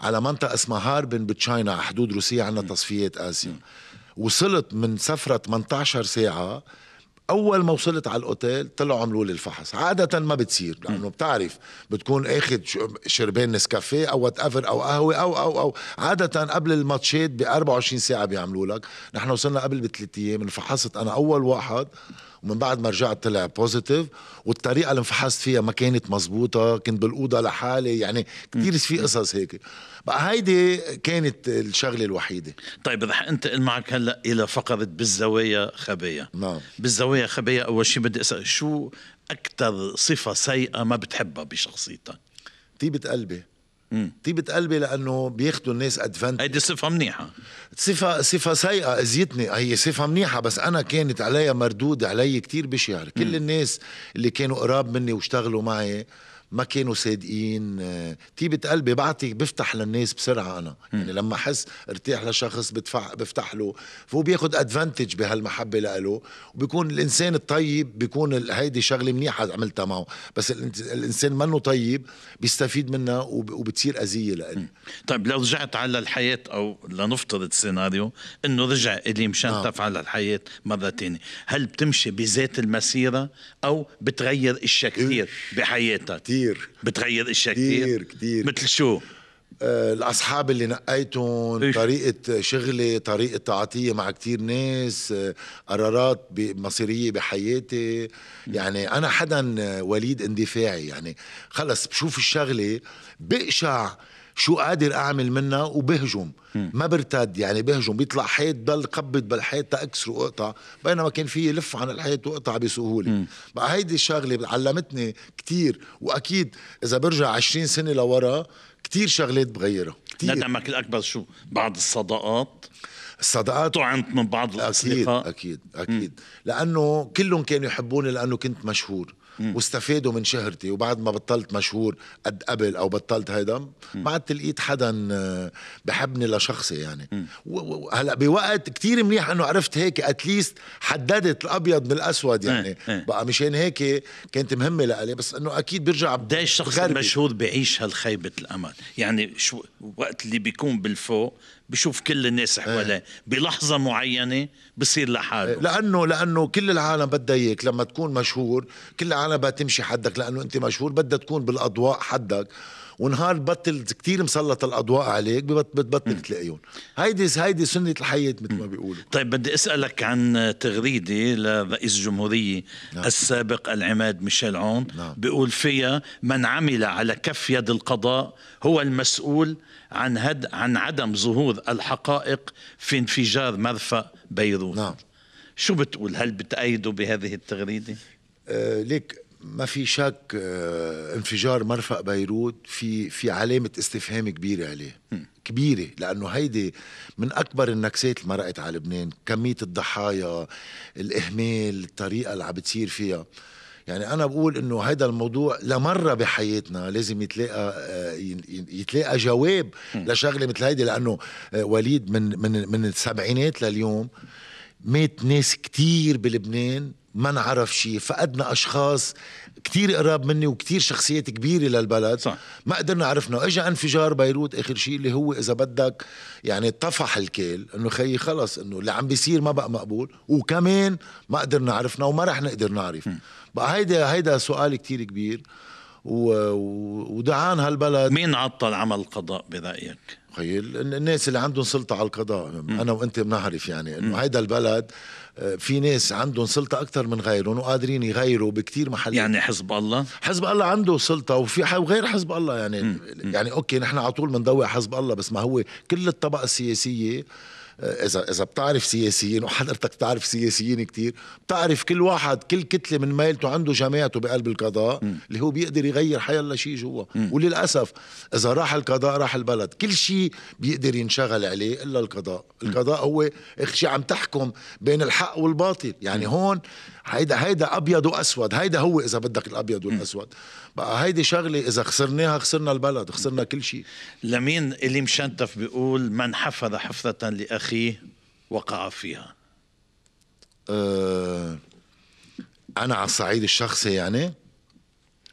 على منطقه اسمها هاربن بتشاينا على حدود روسيا عندنا تصفيات اسيا وصلت من سفرة 18 ساعة اول ما وصلت على الاوتيل طلعوا عملوا لي الفحص عاده ما بتصير لانه بتعرف بتكون اخذ شربين نسكافيه او وات ايفر او قهوه او او او عاده قبل الماتشات ب 24 ساعه بيعملوا لك نحن وصلنا قبل بثلاث ايام انفحصت انا اول واحد ومن بعد ما رجعت طلع بوزيتيف والطريقه اللي انفحصت فيها ما كانت مزبوطه كنت بالاوضه لحالي يعني كثير في قصص هيك بقى هيدي كانت الشغله الوحيده طيب رح انتقل معك هلا الى فقره بالزوايا خبايا نعم بالزوايا خبايا اول شيء بدي اسال شو اكثر صفه سيئه ما بتحبها بشخصيتك طيبه قلبي طيبة قلبي لأنه بياخذوا الناس أدفانتج هيدي صفة منيحة صفة صفة سيئة أذيتني هي صفة منيحة بس أنا كانت عليها مردود علي كتير بشع كل الناس اللي كانوا قراب مني واشتغلوا معي ما كانوا صادقين طيبة قلبي بعطي بفتح للناس بسرعة أنا يعني لما أحس ارتاح لشخص بدفع بفتح له فهو بياخد أدفانتج بهالمحبة لإله وبيكون الإنسان الطيب بيكون هيدي شغلة منيحة عملتها معه بس الإنسان منه طيب بيستفيد منها وبتصير أذية لإله طيب لو رجعت على الحياة أو لنفترض سيناريو إنه رجع إلي مشان آه. تفعل الحياة مرة تانية هل بتمشي بذات المسيرة أو بتغير أشياء إيه. كثير بحياتك طيب، كثير بتغير اشياء كثير كثير, كثير. مثل شو؟ آه الاصحاب اللي نقيتهم طريقه شغلي طريقه تعاطيه مع كتير ناس آه قرارات مصيريه بحياتي يعني انا حدا آه، وليد اندفاعي يعني خلص بشوف الشغله بقشع شو قادر اعمل منها وبهجم ما برتد يعني بهجم بيطلع حيط ضل قبض بالحيط تاكسر واقطع بينما كان في يلف عن الحيط واقطع بسهوله بقى هيدي الشغله علمتني كثير واكيد اذا برجع 20 سنه لورا كثير شغلات بغيرها كثير ندمك الاكبر شو بعض الصداقات الصداقات طعنت من بعض الاصدقاء اكيد اكيد اكيد لانه كلهم كانوا يحبوني لانه كنت مشهور واستفادوا من شهرتي وبعد ما بطلت مشهور قد قبل او بطلت هيدا ما عدت لقيت حدا آه، بحبني لشخصي يعني هلا بوقت كتير منيح انه عرفت هيك اتليست حددت الابيض من الاسود إيه، يعني إيه. بقى مشان هيك كانت مهمه لإلي بس انه اكيد برجع بدي الشخص المشهور بيعيش هالخيبه الامل يعني شو وقت اللي بيكون بالفوق بشوف كل الناس حواليه ايه. بلحظه معينه بصير لحاله إيه، لانه لانه كل العالم بدها اياك لما تكون مشهور كل العالم بدها تمشي حدك لانه انت مشهور بدها تكون بالاضواء حدك ونهار بطل كتير مسلط الاضواء عليك بتبطل تلاقيهم هيدي هيدي سنه الحياه مثل ما بيقولوا طيب بدي اسالك عن تغريده لرئيس الجمهوريه نعم. السابق العماد ميشيل عون نعم. بيقول فيها من عمل على كف يد القضاء هو المسؤول عن هد عن عدم ظهور الحقائق في انفجار مرفأ بيروت نعم. شو بتقول هل بتأيدوا بهذه التغريده أه ليك ما في شك آه، انفجار مرفق بيروت في في علامه استفهام كبيره عليه كبيره لانه هيدي من اكبر النكسات اللي مرقت على لبنان كميه الضحايا الاهمال الطريقه اللي عم بتصير فيها يعني انا بقول انه هذا الموضوع لمره بحياتنا لازم يتلاقى آه، يتلاقى جواب لشغله مثل هيدي لانه آه، وليد من من من السبعينات لليوم مات ناس كتير بلبنان ما نعرف شيء فقدنا أشخاص كثير قراب مني وكثير شخصيات كبيرة للبلد صح. ما قدرنا عرفنا اجى انفجار بيروت آخر شيء اللي هو إذا بدك يعني طفح الكيل إنه خيي خلص إنه اللي عم بيصير ما بقى مقبول وكمان ما قدرنا عرفنا وما رح نقدر نعرف م. بقى هيدا هيدا سؤال كثير كبير و... ودعان هالبلد مين عطل عمل القضاء برأيك؟ خيي الناس اللي عندهم سلطة على القضاء م. أنا وأنت بنعرف يعني إنه هيدا البلد في ناس عندهم سلطة أكثر من غيرهم وقادرين يغيروا بكتير محلات يعني حزب الله؟ حزب الله عنده سلطة وفي وغير حزب الله يعني م. يعني أوكي نحن على طول بنضوي حزب الله بس ما هو كل الطبقة السياسية آه، اذا اذا بتعرف سياسيين وحضرتك بتعرف سياسيين كتير بتعرف كل واحد كل كتله من ميلته عنده جماعته بقلب القضاء م. اللي هو بيقدر يغير حي الله شيء جوا وللاسف اذا راح القضاء راح البلد كل شيء بيقدر ينشغل عليه الا القضاء القضاء هو شيء عم تحكم بين الحق والباطل يعني هون هيدا هيدا ابيض واسود هيدا هو اذا بدك الابيض والاسود بقى هيدي شغله اذا خسرناها خسرنا البلد خسرنا كل شيء لمين اللي مشنتف بيقول من حفظ حفظه لاخيه وقع فيها أه انا على الصعيد الشخصي يعني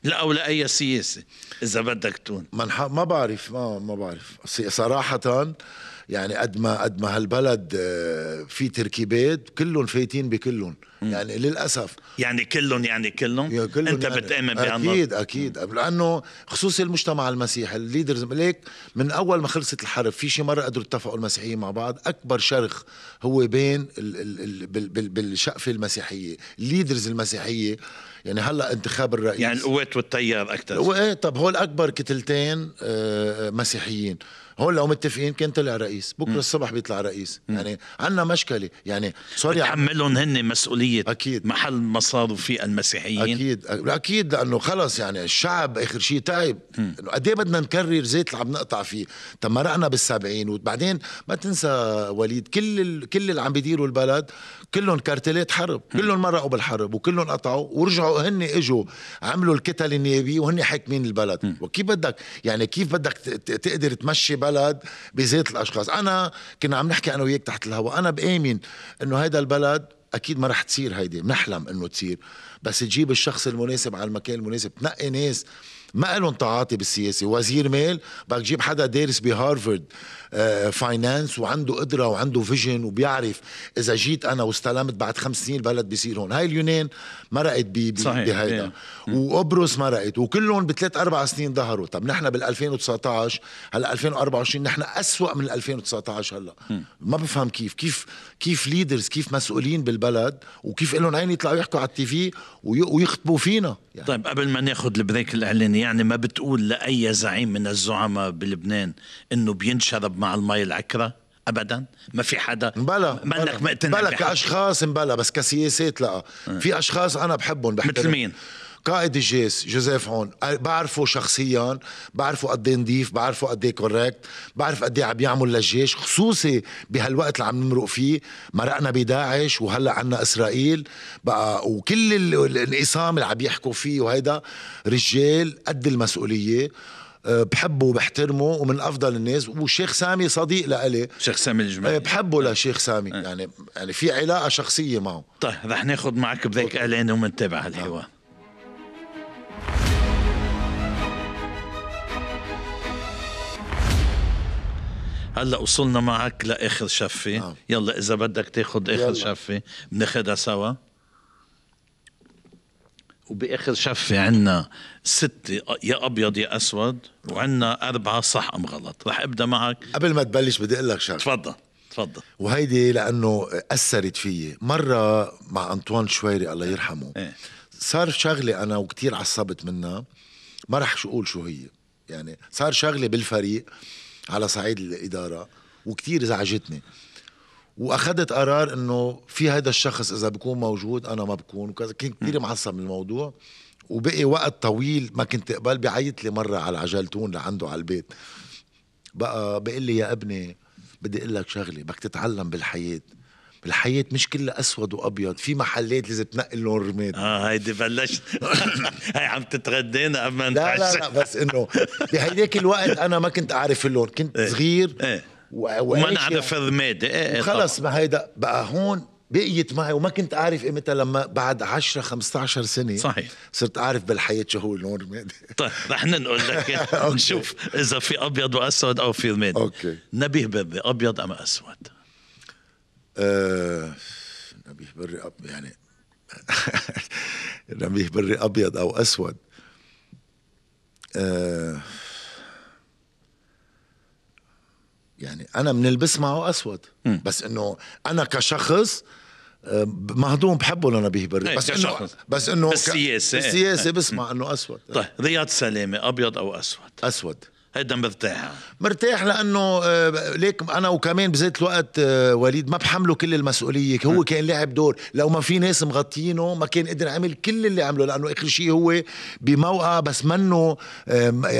لا او لاي سياسه اذا بدك تون ما ما بعرف ما ما بعرف صراحه يعني قد ما قد ما هالبلد آه، في تركيبات كلهم فايتين بكلهم يعني للاسف يعني كلهم يعني كلهم كلن انت يعني بتامن بانه اكيد اكيد لانه خصوصي المجتمع المسيحي الليدرز ليك من اول ما خلصت الحرب في شي مره قدروا اتفقوا المسيحيين مع بعض اكبر شرخ هو بين بالشقفه المسيحيه الليدرز المسيحيه يعني هلا انتخاب الرئيس يعني القوات والتيار اكثر ايه طب هول اكبر كتلتين آه، مسيحيين هون لو متفقين كان طلع رئيس بكره الصبح بيطلع رئيس م. يعني عندنا مشكله يعني سوري بتحملهم هن مسؤوليه اكيد محل ما في فيه المسيحيين اكيد اكيد لانه خلص يعني الشعب اخر شيء تعب انه قد ايه بدنا نكرر زيت اللي عم نقطع فيه تمرقنا بالسبعين وبعدين ما تنسى وليد كل ال... كل اللي عم بيديروا البلد كلهم كارتلات حرب كلهم مرقوا بالحرب وكلهم قطعوا ورجعوا هن اجوا عملوا الكتل النيابيه وهن حاكمين البلد م. وكيف بدك يعني كيف بدك تقدر تمشي البلد بذات الاشخاص انا كنا عم نحكي انا وياك تحت الهواء انا بامن انه هيدا البلد اكيد ما رح تصير هيدي بنحلم انه تصير بس تجيب الشخص المناسب على المكان المناسب تنقي ناس ما لهم تعاطي بالسياسه وزير مال بدك تجيب حدا دارس بهارفرد فاينانس آه، وعنده قدره وعنده فيجن وبيعرف اذا جيت انا واستلمت بعد خمس سنين البلد بيصير هون هاي اليونان مرقت بهيدا hmm. وقبرص مرقت وكلهم بثلاث اربع سنين ظهروا طب نحن بال 2019 هلا 2024 نحن اسوا من 2019 هلا hmm. ما بفهم كيف كيف كيف ليدرز كيف مسؤولين بالبلد وكيف لهم عين يطلعوا يحكوا على التي في ويخطبوا فينا يعني. طيب قبل ما ناخذ البريك الاعلاني يعني ما بتقول لاي زعيم من الزعماء بلبنان انه بينشرب مع المي العكره ابدا ما في حدا مبلا منك مقتنع مبلا كاشخاص مبلا بس كسياسات لا أه. في اشخاص انا بحبهم بحترم مثل مين؟ قائد الجيش جوزيف عون بعرفه شخصيا بعرفه قد ايه نظيف بعرفه قد ايه كوريكت بعرف قد ايه عم يعمل للجيش خصوصي بهالوقت اللي عم نمرق فيه مرقنا بداعش وهلا عنا اسرائيل بقى وكل الانقسام اللي عم يحكوا فيه وهيدا رجال قد المسؤوليه آه، بحبه وبحترمه ومن افضل الناس وشيخ سامي صديق لإلي شيخ سامي الجمالي آه، بحبه إيه. لشيخ سامي أه. يعني يعني في علاقه شخصيه معه طيب رح ناخذ معك بريك اعلان ومنتابع هالحوار أه. نعم. هلا وصلنا معك لاخر شفه آه. يلا اذا بدك تاخذ اخر شفه بناخذها سوا وباخر شفه عندنا ستة يا ابيض يا اسود وعندنا اربعه صح ام غلط رح ابدا معك قبل ما تبلش بدي اقول لك شغله تفضل تفضل وهيدي لانه اثرت فيي مره مع انطوان شويري الله إيه. يرحمه ايه. صار شغله انا وكتير عصبت منها ما رح شو اقول شو هي يعني صار شغله بالفريق على صعيد الاداره وكتير زعجتني واخذت قرار انه في هذا الشخص اذا بكون موجود انا ما بكون وكذا كنت كثير معصب من الموضوع وبقي وقت طويل ما كنت اقبل بعيط لي مره على عجلتون لعنده على البيت بقى بقول لي يا ابني بدي اقول لك شغله بدك تتعلم بالحياه الحياة مش كلها أسود وأبيض في محلات لازم تنقل لهم رماد آه هيدي بلشت هي عم تتغدينا قبل ما لا لا لا بس إنه بهيداك الوقت أنا ما كنت أعرف اللون كنت إيه. صغير إيه. وما عرفها يعني؟ رماد إيه،, ايه خلص ما هيدا بقى هون بقيت معي وما كنت اعرف ايمتى لما بعد 10 15 سنه صحيح صرت اعرف بالحياه شو هو اللون الرمادي طيب رح ننقل لك نشوف اذا في ابيض واسود او في رمادي اوكي نبيه بري ابيض ام اسود؟ آه، نبيه بري يعني نبيه بري ابيض او اسود آه يعني انا بنلبس معه اسود م. بس انه انا كشخص آه، مهضوم بحبه لانه بيهبر إيه، بس انه بس انه بالسياسه بالسياسه إيه. بسمع انه اسود طيب رياض سلامه ابيض او اسود اسود هيدا مرتاح مرتاح لانه آه، ليك انا وكمان بذات الوقت آه، وليد ما بحمله كل المسؤوليه هو كان لعب دور لو ما في ناس مغطينه ما كان قدر عمل كل اللي عمله لانه اخر شيء هو بموقع بس منه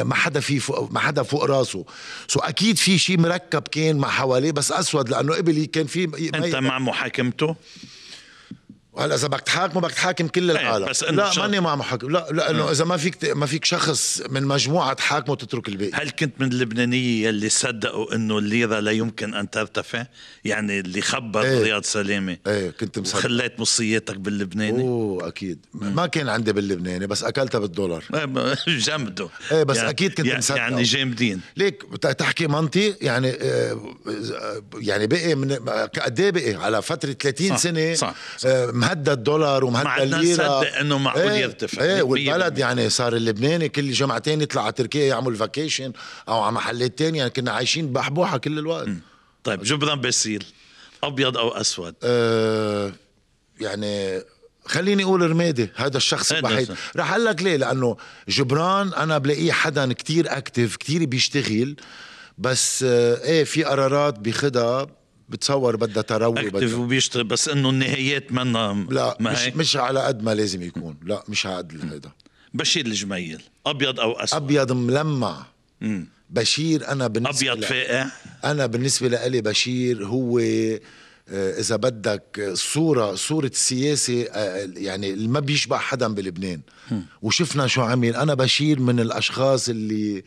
ما حدا في ما حدا فوق راسه سو اكيد في شيء مركب كان مع حواليه بس اسود لانه قبل كان في انت مع محاكمته وهلا اذا بدك تحاكمه بدك تحاكم كل إيه، العالم بس لا شغل. ماني مع محاكم لا لا انه إيه. اذا ما فيك ما فيك شخص من مجموعه تحاكمه تترك البيت هل كنت من اللبنانيه يلي صدقوا انه الليره لا يمكن ان ترتفع يعني اللي خبر ايه. رياض سلامه ايه كنت مصدق خليت مصيتك باللبناني اوه اكيد مم. إيه. ما كان عندي باللبناني بس اكلتها بالدولار ايه جامده ايه بس يعني اكيد كنت يعني مصدق يعني جامدين ليك تحكي منطق يعني آه يعني بقي من قد ايه بقي على فتره 30 صح سنه صح, آه، صح. آه مهدد دولار ومهدد ليرة نصدق انه معقول ايه يرتفع ايه والبلد يعني صار اللبناني كل جمعتين يطلع على تركيا يعمل فاكيشن او على محلات تانية يعني كنا عايشين بحبوحة كل الوقت طيب جبران باسيل ابيض او اسود أه يعني خليني اقول رمادي هذا الشخص إيه، الوحيد رح اقول لك ليه لانه جبران انا بلاقيه حدا كتير اكتف كتير بيشتغل بس آه، ايه في قرارات بيخدها بتصور بدها تروي اكتف وبيشتغل بس انه النهايات منا لا ما مش, مش على قد ما لازم يكون لا مش على قد هيدا بشير الجميل ابيض او اسود ابيض ملمع بشير انا بالنسبه ابيض فاقع انا بالنسبه لإلي بشير هو آه، اذا بدك صوره صوره السياسه آه، يعني اللي ما بيشبع حدا بلبنان وشفنا شو عمل انا بشير من الاشخاص اللي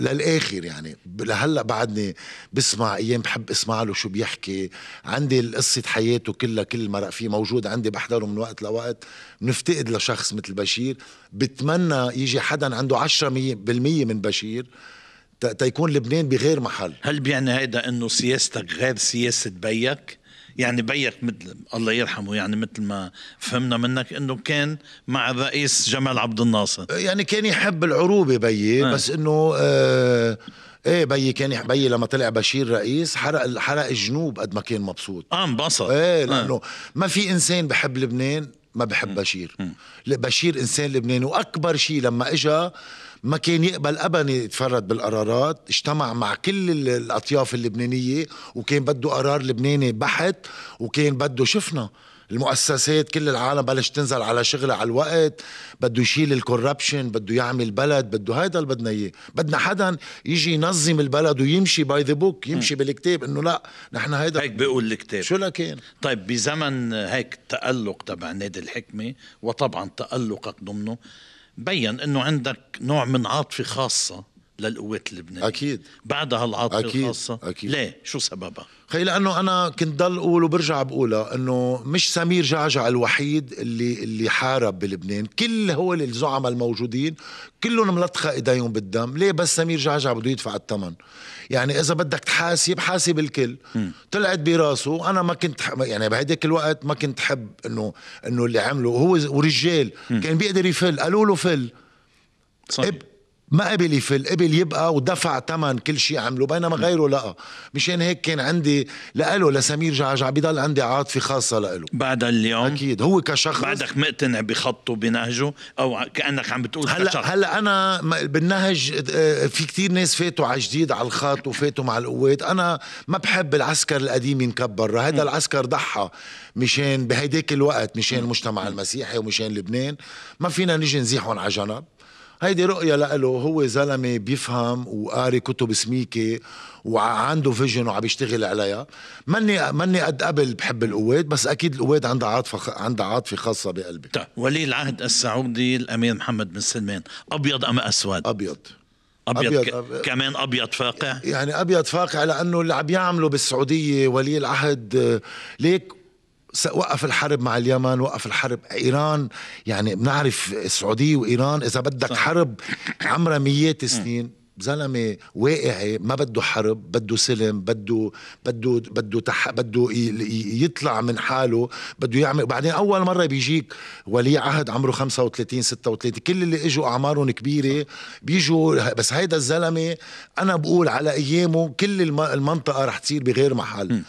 للاخر يعني لهلا بعدني بسمع ايام بحب اسمع له شو بيحكي عندي قصه حياته كلها كل مرق فيه موجود عندي بحضره من وقت لوقت بنفتقد لشخص مثل بشير بتمنى يجي حدا عنده 10% من بشير تيكون لبنان بغير محل هل بيعني هيدا انه سياستك غير سياسه بيك يعني بيك مثل الله يرحمه يعني مثل ما فهمنا منك انه كان مع الرئيس جمال عبد الناصر يعني كان يحب العروبه بيي آه. بس انه آه ايه بيي كان بيي لما طلع بشير رئيس حرق حرق الجنوب قد ما كان مبسوط اه انبسط ايه آه. لانه آه. ما في انسان بحب لبنان ما بحب بشير بشير انسان لبناني واكبر شيء لما اجى ما كان يقبل ابدا يتفرد بالقرارات اجتمع مع كل الاطياف اللبنانيه وكان بده قرار لبناني بحت وكان بده شفنا المؤسسات كل العالم بلش تنزل على شغلها على الوقت بده يشيل الكوربشن بده يعمل بلد بده هيدا اللي بدنا اياه بدنا حدا يجي ينظم البلد ويمشي باي ذا بوك يمشي م. بالكتاب انه لا نحن هيدا هيك بيقول الكتاب شو لكان طيب بزمن هيك التألق تبع نادي الحكمة وطبعا تألقك ضمنه بين انه عندك نوع من عاطفه خاصه للقوات اللبنانيه اكيد بعد هالعاطفه الخاصه اكيد ليه شو سببها خي لانه انا كنت ضل اقول وبرجع بقولها انه مش سمير جعجع الوحيد اللي اللي حارب بلبنان كل هو الزعماء الموجودين كلهم ملطخه ايديهم بالدم ليه بس سمير جعجع بده يدفع الثمن يعني اذا بدك تحاسب حاسب الكل م. طلعت براسه انا ما كنت يعني بهداك الوقت ما كنت حب انه انه اللي عمله هو ورجال م. كان بيقدر يفل قالوا له فل صحيح. ما قبل يفل قبل يبقى ودفع ثمن كل شيء عمله بينما غيره لا مشان هيك كان عندي لإله لسمير جعجع بضل عندي عاطفه خاصه لإله بعد اليوم اكيد هو كشخص بعدك مقتنع بخطه بنهجه او كانك عم بتقول هلا كشخص. هلا انا بالنهج آه، في كتير ناس فاتوا على جديد على الخط وفاتوا مع القوات انا ما بحب العسكر القديم ينكب برا هذا العسكر ضحى مشان بهيداك الوقت مشان المجتمع المسيحي ومشان لبنان ما فينا نجي نزيحهم على جنب هيدي رؤية لإله هو زلمة بيفهم وقاري كتب سميكة وعنده فيجن وعم يشتغل عليها ماني ماني قد قبل بحب القوات بس اكيد القوات عندها عاطفه عندها عاطفه خاصه بقلبي طيب ولي العهد السعودي الامير محمد بن سلمان ابيض ام اسود ابيض أبيض, أبيض, كمان أبيض فاقع يعني أبيض فاقع لأنه اللي عم يعمله بالسعودية ولي العهد آه، ليك وقف الحرب مع اليمن وقف الحرب ايران يعني بنعرف السعوديه وايران اذا بدك حرب عمرها ميات سنين زلمه واقعي ما بده حرب بده سلم بده بده بده تح بده يطلع من حاله بده يعمل بعدين اول مره بيجيك ولي عهد عمره 35 36 كل اللي اجوا اعمارهم كبيره بيجوا بس هيدا الزلمه انا بقول على ايامه كل المنطقه رح تصير بغير محل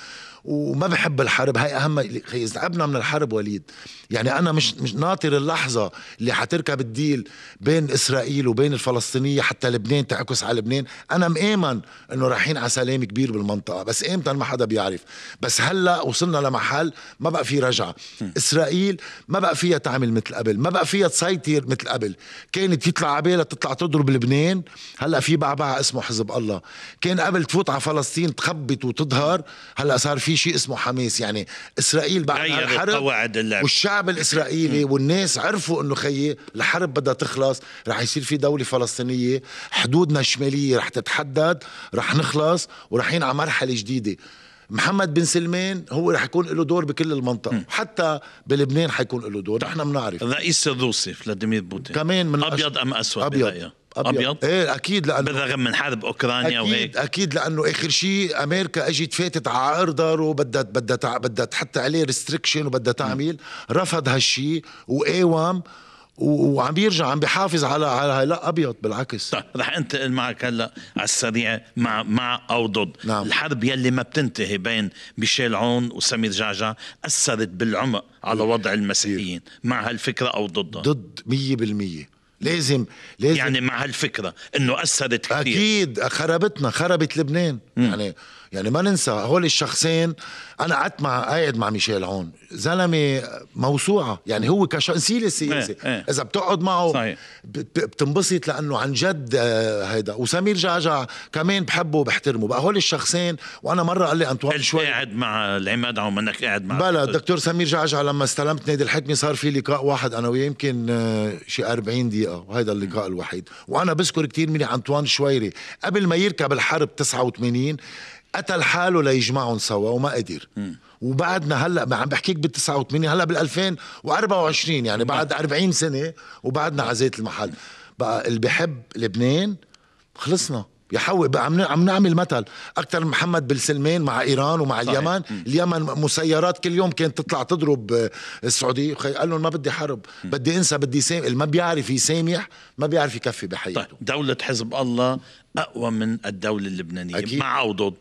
وما بحب الحرب هاي اهم اذا هيزعبنا من الحرب وليد يعني انا مش مش ناطر اللحظه اللي حتركب الديل بين اسرائيل وبين الفلسطينيه حتى لبنان تعكس على لبنان انا مآمن انه رايحين على سلام كبير بالمنطقه بس امتى ما حدا بيعرف بس هلا وصلنا لمحل ما بقى في رجعه اسرائيل ما بقى فيها تعمل مثل قبل ما بقى فيها تسيطر مثل قبل كانت يطلع عبالها تطلع تضرب لبنان هلا في بعبع اسمه حزب الله كان قبل تفوت على فلسطين تخبط وتظهر هلا صار في في شيء اسمه حماس يعني اسرائيل بعد الحرب قواعد اللعب والشعب الاسرائيلي والناس عرفوا انه خيي الحرب بدها تخلص رح يصير في دوله فلسطينيه حدودنا الشماليه رح تتحدد رح نخلص ورايحين على مرحله جديده محمد بن سلمان هو رح يكون له دور بكل المنطقه م. حتى بلبنان حيكون له دور نحن بنعرف رئيس الروسي فلاديمير بوتين كمان من أبيض أم أسود أبيض. ابيض, ايه اكيد لانه بالرغم من حرب اوكرانيا أكيد وهيك اكيد اكيد لانه اخر شيء امريكا اجت فاتت على اردر وبدت بدها بدها تحط عليه ريستريكشن وبدها تعمل رفض هالشيء وقاوم وعم بيرجع عم بيحافظ على على هاي لا ابيض بالعكس طيب رح انتقل معك هلا على السريع مع مع او ضد نعم. الحرب يلي ما بتنتهي بين ميشيل عون وسمير جعجع اثرت بالعمق على وضع المسيحيين مع هالفكره او ضدها ضد 100% لازم لازم يعني مع هالفكره انه اثرت كثير اكيد خربتنا خربت لبنان م. يعني يعني ما ننسى هول الشخصين انا قعدت مع قاعد مع ميشيل عون زلمه موسوعه يعني هو كشخصية السياسي ايه ايه. اذا بتقعد معه صحيح. بتنبسط لانه عن جد آه، هيدا وسمير جعجع كمان بحبه وبحترمه بقى هول الشخصين وانا مره قال لي انطوان شوي قاعد مع العماد عم انك قاعد مع بلا الدكتور سمير جعجع لما استلمت نادي الحكمه صار في لقاء واحد انا وياه يمكن آه، شي 40 دقيقه وهيدا اللقاء الوحيد وانا بذكر كثير منيح انطوان شويري قبل ما يركب الحرب 89 قتل حاله ليجمعهم سوا وما قدر وبعدنا هلا عم بحكيك بال 89 هلا بال 2024 يعني بعد 40 سنه وبعدنا على زيت المحل بقى اللي بحب لبنان خلصنا يا حوي بقى عم عم نعمل مثل اكثر محمد بالسلمان مع ايران ومع صحيح. اليمن اليمن مسيرات كل يوم كانت تطلع تضرب آه، السعوديه قال لهم ما بدي حرب بدي انسى بدي سامح اللي ما بيعرف يسامح ما بيعرف يكفي بحياته طيب دولة حزب الله اقوى من الدوله اللبنانيه أكيد. مع او ضد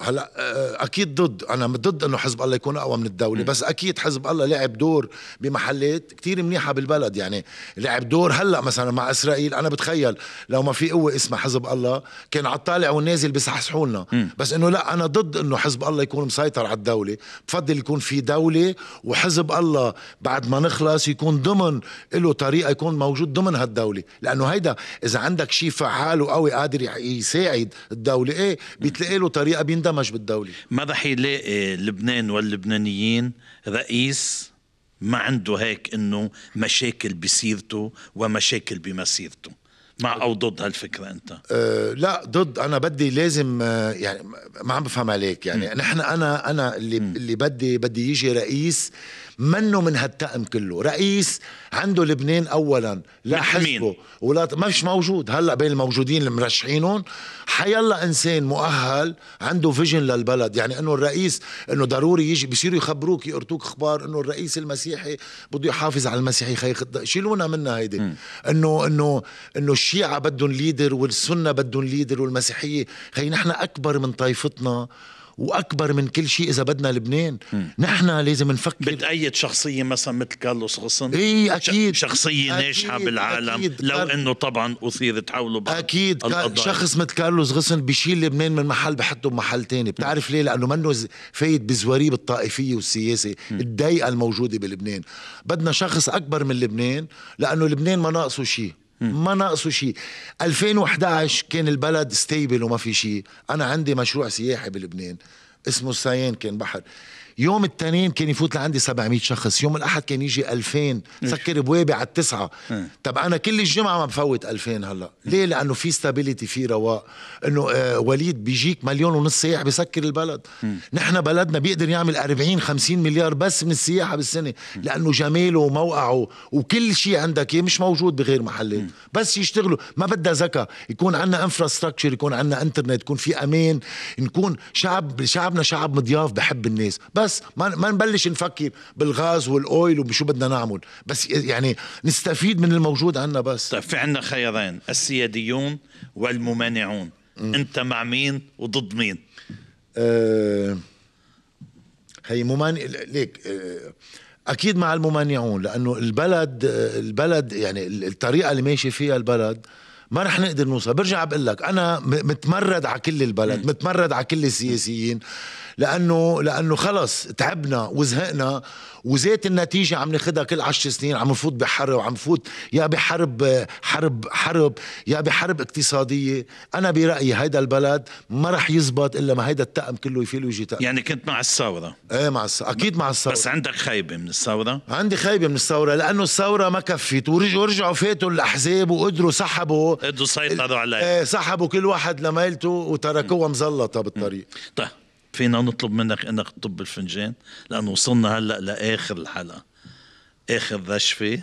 هلا آه، اكيد ضد انا ضد انه حزب الله يكون اقوى من الدوله م. بس اكيد حزب الله لعب دور بمحلات كتير منيحه بالبلد يعني لعب دور هلا مثلا مع اسرائيل انا بتخيل لو ما في قوه اسمها حزب الله كان على الطالع والنازل بيصحصحوا لنا بس انه لا انا ضد انه حزب الله يكون مسيطر على الدوله بفضل يكون في دوله وحزب الله بعد ما نخلص يكون ضمن له طريقه يكون موجود ضمن هالدوله لانه هيدا اذا عندك شيء فعال وقوي قادر يساعد الدولة إيه بتلاقي له طريقة بيندمج بالدولة ما رح يلاقي لبنان واللبنانيين رئيس ما عنده هيك انه مشاكل بسيرته ومشاكل بمسيرته مع او ضد هالفكره انت أه لا ضد انا بدي لازم آه، يعني ما عم بفهم عليك يعني نحن انا انا اللي م. اللي بدي بدي يجي رئيس منه من هالتقم كله رئيس عنده لبنان اولا لا حزبه ولا مش موجود هلا بين الموجودين المرشحينهم حيلا انسان مؤهل عنده فيجن للبلد يعني انه الرئيس انه ضروري يجي بيصيروا يخبروك يقرتوك اخبار انه الرئيس المسيحي بده يحافظ على المسيحي خي شيلونا منها هيدي انه انه انه الشيعه بدهم ليدر والسنه بدهم ليدر والمسيحيه خي نحن اكبر من طائفتنا واكبر من كل شيء اذا بدنا لبنان نحن لازم نفكر بتأيد شخصيه مثلا مثل كارلوس غصن اي اكيد شخصيه ناجحه بالعالم أكيد لو انه طبعا اثيرت حوله بعض اكيد القضايا. شخص مثل كارلوس غصن بيشيل لبنان من محل بحطه بمحل تاني بتعرف ليه لانه منه فايت بزواريب الطائفيه والسياسه الضيقه الموجوده بلبنان بدنا شخص اكبر من لبنان لانه لبنان ما ناقصه شيء ما ناقصه شيء 2011 كان البلد ستيبل وما في شيء انا عندي مشروع سياحي بلبنان اسمه السيان كان بحر يوم التنين كان يفوت لعندي 700 شخص يوم الاحد كان يجي 2000 سكر بوابي على التسعه آه. طب انا كل الجمعه ما بفوت 2000 هلا ليه لانه في ستابيليتي في رواق انه آه وليد بيجيك مليون ونص سياح بسكر البلد نحن بلدنا بيقدر يعمل 40 50 مليار بس من السياحه بالسنه لانه جماله وموقعه وكل شيء عندك مش موجود بغير محلات بس يشتغلوا ما بدها ذكاء يكون عندنا انفراستراكشر يكون عندنا انترنت يكون في امان نكون شعب شعبنا شعب مضياف بحب الناس بس بس ما, ما نبلش نفكر بالغاز والاويل وبشو بدنا نعمل بس يعني نستفيد من الموجود عندنا بس طيب في عندنا خيارين السياديون والممانعون م. انت مع مين وضد مين أه هي ممانع ليك أه اكيد مع الممانعون لانه البلد البلد يعني الطريقه اللي ماشي فيها البلد ما رح نقدر نوصل برجع بقول لك انا متمرد على كل البلد متمرد على كل السياسيين لانه لانه خلص تعبنا وزهقنا وزيت النتيجه عم ناخذها كل 10 سنين عم نفوت بحرب وعم نفوت يا بحرب حرب حرب يا بحرب اقتصاديه انا برايي هيدا البلد ما رح يزبط الا ما هيدا التأم كله يفيل ويجي تأم يعني كنت مع الثوره ايه مع الثوره اكيد مع الثوره بس عندك خيبه من الثوره عندي خيبه من الثوره لانه الثوره ما كفت ورجعوا رجعوا فاتوا الاحزاب وقدروا سحبوا قدروا سيطروا عليها ايه سحبوا كل واحد لميلته وتركوها مزلطه بالطريق طيب فينا نطلب منك انك تطب الفنجان لانه وصلنا هلا لاخر الحلقه اخر رشفه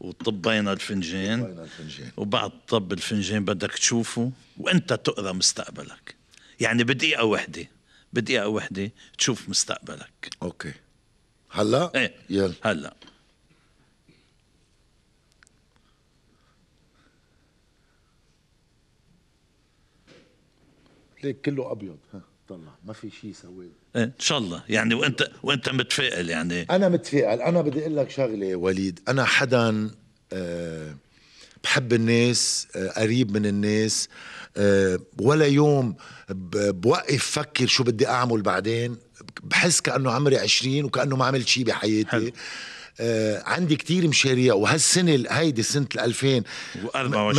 وطبينا الفنجان, الفنجان وبعد طب الفنجان بدك تشوفه وانت تقرا مستقبلك يعني بدقيقه وحده بدقيقه وحده تشوف مستقبلك اوكي هلا ايه يلا هلا ليك كله ابيض ها طلع ما في شيء ايه ان شاء الله يعني وانت وانت متفائل يعني انا متفائل انا بدي اقول لك شغله وليد انا حدا آه، بحب الناس آه، قريب من الناس آه، ولا يوم بوقف فكر شو بدي اعمل بعدين بحس كانه عمري عشرين وكانه ما عملت شيء بحياتي حلو. آه عندي كتير مشاريع وهالسنه هيدي سنه ال 2000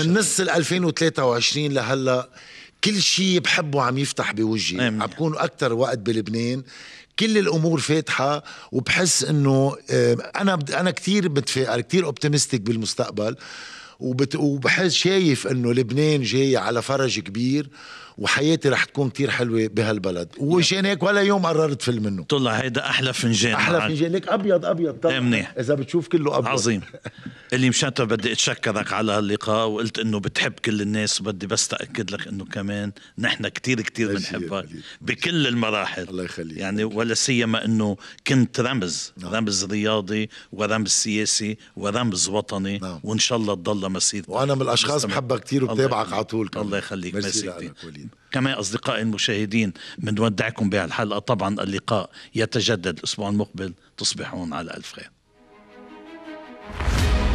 من نص ال 2023 لهلا كل شيء بحبه عم يفتح بوجهي عم بكون اكثر وقت بلبنان كل الامور فاتحه وبحس انه آه، انا انا كثير متفائل كثير اوبتيمستيك بالمستقبل وبحس شايف انه لبنان جاي على فرج كبير وحياتي رح تكون كتير حلوه بهالبلد ومشان هيك ولا يوم قررت فل منه طلع هيدا احلى فنجان احلى فنجان هيك ابيض ابيض طبعا منيح اذا بتشوف كله ابيض عظيم اللي مشانته بدي اتشكرك على هاللقاء وقلت انه بتحب كل الناس بدي بس تاكد لك انه كمان نحن كتير كتير بنحبك بكل المراحل الله يخليك يعني ولا سيما انه كنت رمز نعم. رمز رياضي ورمز سياسي ورمز وطني نعم. وان شاء الله تضل مسيرتك وانا من الاشخاص بحبك كثير وبتابعك على طول الله يخليك ميرسي كما أصدقائي المشاهدين بنودعكم بهالحلقة طبعا اللقاء يتجدد الأسبوع المقبل تصبحون على ألف خير